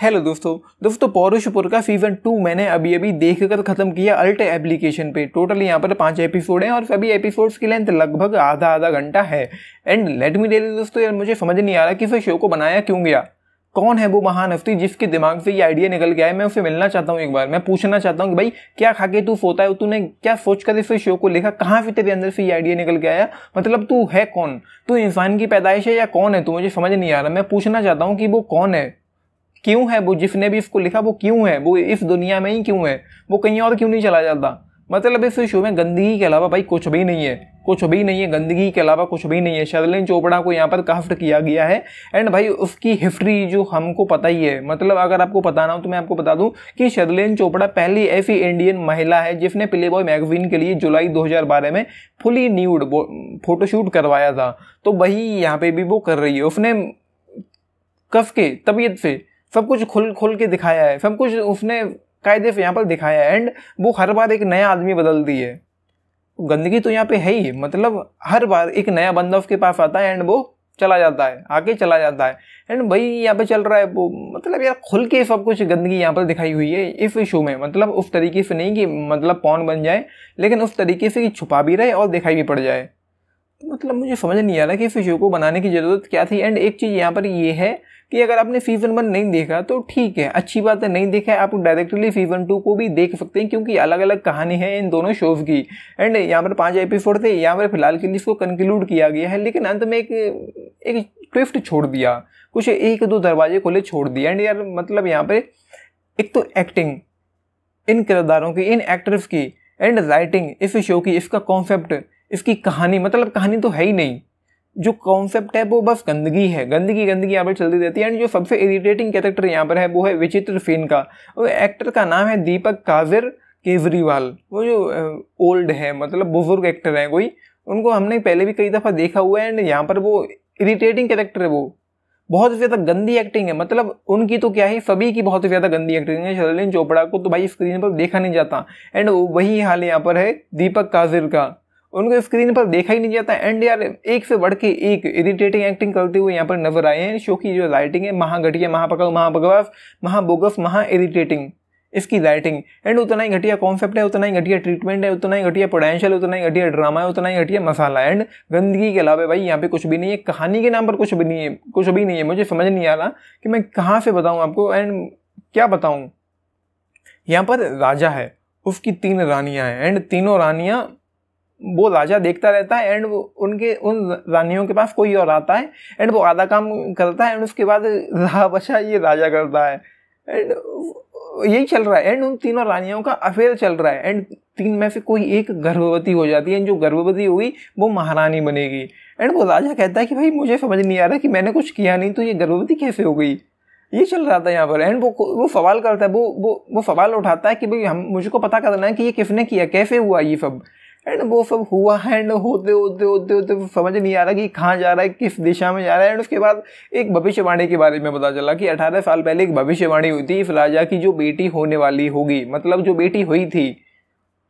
hello दोस्तों दोस्तों पौरुषपुर का सीज़न टू मैंने अभी अभी देख कर ख़त्म किया अल्ट एप्लीकेशन पे टोटल यहाँ पर पांच एपिसोड हैं और सभी एपिसोड्स की लेंथ लगभग आधा आधा घंटा है एंड लेट मी डेली दोस्तों यार मुझे समझ नहीं आ रहा कि इस शो को बनाया क्यों गया कौन है वो महान हस्ती जिसके दिमाग से ये आइडिया निकल गया है मैं उसे मिलना चाहता हूँ एक बार मैं पूछना चाहता हूँ कि भाई क्या खा के तू सोता है तूने क्या सोच कर इस शो को लिखा कहाँ से तेरे अंदर से ये आइडिया निकल के आया मतलब तू है कौन तू इंसान की पैदाइश है या कौन है तू मुझे समझ नहीं आ रहा मैं पूछना चाहता हूँ कि वो कौन है क्यों है वो जिसने भी इसको लिखा वो क्यों है वो इस दुनिया में ही क्यों है वो कहीं और क्यों नहीं चला जाता मतलब इस शो में गंदगी के अलावा भाई कुछ भी नहीं है कुछ भी नहीं है गंदगी के अलावा कुछ भी नहीं है शर्लिन चोपड़ा को यहाँ पर काफ्ट किया गया है एंड भाई उसकी हिस्ट्री जो हमको पता ही है मतलब अगर आपको पता ना हो तो मैं आपको बता दूं कि शर्लिन चोपड़ा पहली ऐसी इंडियन महिला है जिसने प्ले बॉय मैगजीन के लिए जुलाई 2012 में फुली न्यूड फोटोशूट करवाया था तो वही यहाँ पे भी वो कर रही है उसने कफ के तबीयत से सब कुछ खुल खुल के दिखाया है सब कुछ उसने कायदे से यहाँ पर दिखाया है एंड वो हर बार एक नया आदमी बदल दी है गंदगी तो यहाँ पे है ही मतलब हर बार एक नया बंदा उसके पास आता है एंड वो चला जाता है आगे चला जाता है एंड भाई यहाँ पे चल रहा है वो मतलब यार खुल के सब कुछ गंदगी यहाँ पर दिखाई हुई है इस शो में मतलब उस तरीके से नहीं कि मतलब पौन बन जाए लेकिन उस तरीके से कि छुपा भी रहे और दिखाई भी पड़ जाए मतलब मुझे समझ नहीं आ रहा कि इस शो को बनाने की ज़रूरत क्या थी एंड एक चीज़ यहाँ पर ये है कि अगर आपने फी वन वन नहीं देखा तो ठीक है अच्छी बात है नहीं देखा है आप डायरेक्टली फी वन टू को भी देख सकते हैं क्योंकि अलग अलग कहानी है इन दोनों शोज की एंड यहाँ पर पाँच एपिसोड थे यहाँ पर फिलहाल के लिए इसको कंक्लूड किया गया है लेकिन अंत में एक एक ट्विफ्ट छोड़ दिया कुछ एक दो दरवाजे खोले छोड़ दिया एंड यार मतलब यहाँ पर एक तो एक्टिंग इन किरदारों की इन एक्टर्स की एंड राइटिंग इस शो की इसका कॉन्सेप्ट इसकी कहानी मतलब कहानी तो है ही नहीं जो कॉन्सेप्ट है वो बस गंदगी है गंदगी गंदगी यहाँ पर चलती रहती है एंड जो सबसे इरिटेटिंग कैरेक्टर यहाँ पर है वो है विचित्र सेन का और एक्टर का नाम है दीपक काजिर केजरीवाल वो जो ओल्ड है मतलब बुजुर्ग एक्टर हैं कोई उनको हमने पहले भी कई दफ़ा देखा हुआ है एंड यहाँ पर वो इरिटेटिंग कैरेक्टर है वो बहुत ज़्यादा गंदी एक्टिंग है मतलब उनकी तो क्या है सभी की बहुत ज़्यादा गंदी एक्टिंग है शर्लिन चोपड़ा को तो भाई स्क्रीन पर देखा नहीं जाता एंड वही हाल यहाँ पर है दीपक काजिर का उनको स्क्रीन पर देखा ही नहीं जाता एंड यार एक से बढ़ के एक इरिटेटिंग एक्टिंग करते हुए यहाँ पर नजर आए हैं शो की जो लाइटिंग है महाघटिया महापकाऊ महाभगवास महाबोगस महा इरिटेटिंग इसकी राइटिंग एंड उतना ही घटिया कॉन्सेप्ट है उतना ही घटिया ट्रीटमेंट है उतना ही घटिया पोटेंशियल उतना ही घटिया ड्रामा है उतना ही घटिया मसाला एंड गंदगी के अलावा भाई यहाँ पे कुछ भी नहीं है कहानी के नाम पर कुछ भी नहीं है कुछ भी नहीं है मुझे समझ नहीं आ रहा कि मैं कहाँ से बताऊँ आपको एंड क्या बताऊँ यहाँ पर राजा है उसकी तीन रानियाँ हैं एंड तीनों रानियाँ वो राजा देखता रहता है एंड उनके उन रानियों के पास कोई और आता है एंड वो आधा काम करता है एंड उसके बाद रहा बचा ये राजा करता है एंड यही चल रहा है एंड उन तीनों रानियों का अफेयर चल रहा है एंड तीन में से कोई एक गर्भवती हो जाती है एंड जो गर्भवती हुई वो महारानी बनेगी एंड वो राजा कहता है कि भाई मुझे समझ नहीं आ रहा कि मैंने कुछ किया नहीं तो ये गर्भवती कैसे हो गई ये चल रहा था यहाँ पर एंड वो वो सवाल करता है वो वो वो सवाल उठाता है कि भाई हम मुझको पता करना है कि ये किसने किया कैसे हुआ ये सब एंड वो सब हुआ है एंड होते होते होते होते समझ नहीं आ रहा कि कहाँ जा रहा है किस दिशा में जा रहा है एंड उसके बाद एक भविष्यवाणी के बारे में पता चला कि 18 साल पहले एक भविष्यवाणी हुई थी इस राजा की जो बेटी होने वाली होगी मतलब जो बेटी हुई थी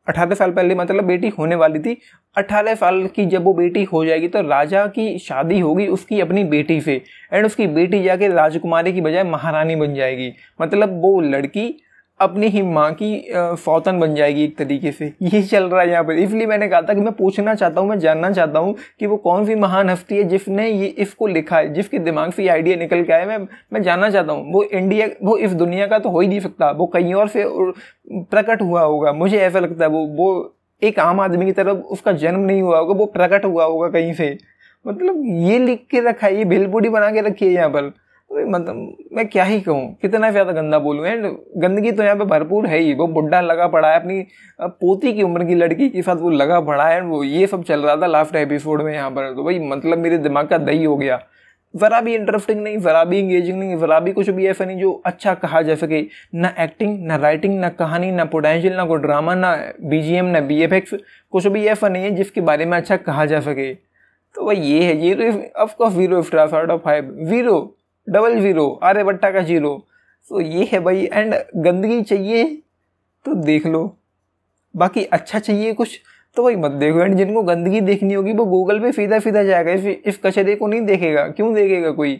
अठारह साल पहले मतलब बेटी होने वाली थी अठारह साल की जब वो बेटी हो जाएगी तो राजा की शादी होगी उसकी अपनी बेटी से एंड उसकी बेटी जाके राजकुमारी की बजाय महारानी बन जाएगी मतलब वो लड़की अपनी ही माँ की फौतन बन जाएगी एक तरीके से ये चल रहा है यहाँ पर इसलिए मैंने कहा था कि मैं पूछना चाहता हूँ मैं जानना चाहता हूँ कि वो कौन सी महान हस्ती है जिसने ये इसको लिखा है जिसके दिमाग से ये आइडिया निकल के आया मैं मैं जानना चाहता हूँ वो इंडिया वो इस दुनिया का तो हो ही नहीं सकता वो कहीं और से प्रकट हुआ होगा मुझे ऐसा लगता है वो वो एक आम आदमी की तरफ उसका जन्म नहीं हुआ होगा वो प्रकट हुआ होगा कहीं से मतलब ये लिख के रखा है ये भेलपूड़ी बना के रखी है यहाँ पर तो मतलब मैं क्या ही कहूँ कितना ज़्यादा गंदा बोलूँ एंड गंदगी तो यहाँ पे भरपूर है ही वो बुढ़ा लगा पड़ा है अपनी पोती की उम्र की लड़की के साथ वो लगा पड़ा है एंड वो ये सब चल रहा था लास्ट एपिसोड में यहाँ पर तो भाई मतलब मेरे दिमाग का दही हो गया ज़रा भी इंटरेस्टिंग नहीं ज़रा भी इंगेजिंग नहीं ज़रा भी कुछ भी ऐसा नहीं जो अच्छा कहा जा सके ना एक्टिंग ना राइटिंग ना कहानी ना पोटेंशियल ना कोई ड्रामा ना बी ना बी एफ एक्स कुछ भी ऐसा नहीं है जिसके बारे में अच्छा कहा जा सके तो भाई ये है ये तो of course zero star out of five zero double zero Arya Bhatta का जीरो सो तो ये है भाई एंड गंदगी चाहिए तो देख लो बाकी अच्छा चाहिए कुछ तो भाई मत देखो एंड जिनको गंदगी देखनी होगी वो गूगल पे फीदा फीदा जाएगा इस, इस कचरे को नहीं देखेगा क्यों देखेगा कोई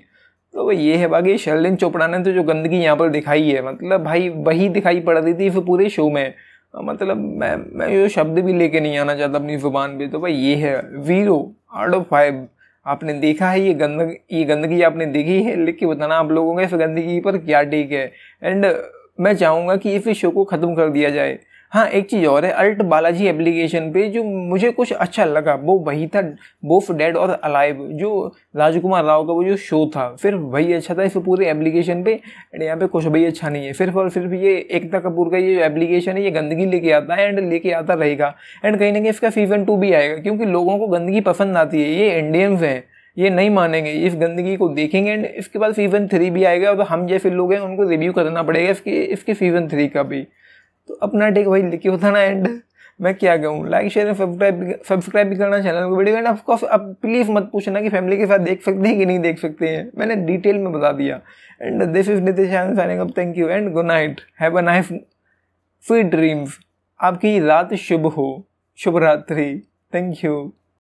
तो भाई ये है बाकी शर्लिन चोपड़ा ने तो जो गंदगी यहाँ पर दिखाई है मतलब भाई वही दिखाई पड़ रही थी इस पूरे शो में मतलब मैं मैं ये शब्द भी लेके नहीं आना चाहता अपनी ज़ुबान पर तो भाई ये है वीरो आउट ऑफ फाइव आपने देखा है ये गंदगी ये गंदगी आपने देखी है लिख के बताना आप लोगों का इस गंदगी पर क्या टेक है एंड मैं चाहूँगा कि इस शो को ख़त्म कर दिया जाए हाँ एक चीज़ और है अल्ट बालाजी एप्लीकेशन पे जो मुझे कुछ अच्छा लगा वो वही था बोफ डेड और अलाइव जो राजकुमार राव का वो जो शो था फिर वही अच्छा था इस पूरे एप्लीकेशन पे यहाँ पे कुछ भी अच्छा नहीं है सिर्फ और सिर्फ ये एकता कपूर का ये जो एप्लीकेशन है ये गंदगी लेके आता है एंड लेके आता रहेगा एंड कहीं ना कहीं इसका सीज़न टू भी आएगा क्योंकि लोगों को गंदगी पसंद आती है ये इंडियंस हैं ये नहीं मानेंगे इस गंदगी को देखेंगे एंड इसके बाद सीज़न थ्री भी आएगा और हम जैसे लोग हैं उनको रिव्यू करना पड़ेगा इसके इसके सीज़न थ्री का भी तो अपना टेक भाई होता बताना एंड मैं क्या कहूँ लाइक शेयर सब्सक्राइब सब्सक्राइब भी करना चैनल को वीडियो एंड ऑफकोर्स आप प्लीज़ मत पूछना कि फैमिली के साथ देख सकते हैं कि नहीं देख सकते हैं मैंने डिटेल में बता दिया and this is Nitish signing up thank you and good night have a knife free dreams आपकी रात शुभ हो शुभ रात्रि थैंक यू